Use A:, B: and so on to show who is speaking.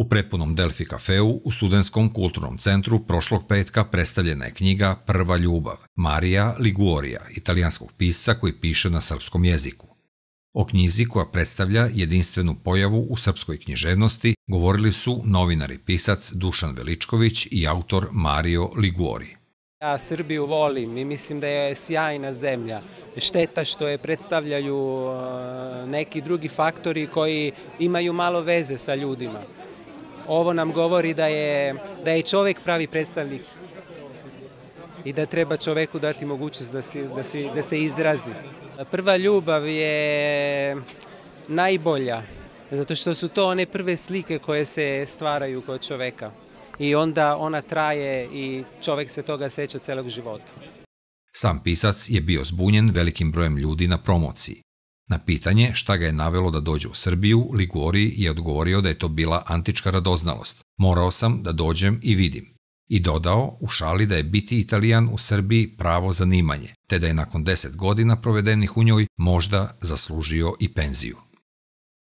A: U prepunom Delfi kafeu u Studenskom kulturnom centru prošlog petka predstavljena je knjiga Prva ljubav Marija Liguorija, italijanskog pisca koji piše na srpskom jeziku. O knjizi koja predstavlja jedinstvenu pojavu u srpskoj književnosti govorili su novinar i pisac Dušan Veličković i autor Mario Liguori.
B: Ja Srbiju volim i mislim da je sjajna zemlja. Šteta što je predstavljaju neki drugi faktori koji imaju malo veze sa ljudima. Ovo nam govori da je, da je čovek pravi predstavnik i da treba čoveku dati mogućnost da se, da se, da se izrazi. Prva ljubav je najbolja, zato što su to one prve slike koje se stvaraju kod čoveka i onda ona traje i čovek se toga seća celog života.
A: Sam pisac je bio zbunjen velikim brojem ljudi na promociji. Na pitanje šta ga je navelo da dođe u Srbiju, Liguri je odgovorio da je to bila antička radoznalost. Morao sam da dođem i vidim. I dodao u šali da je biti italijan u Srbiji pravo zanimanje, te da je nakon deset godina provedenih u njoj možda zaslužio i penziju.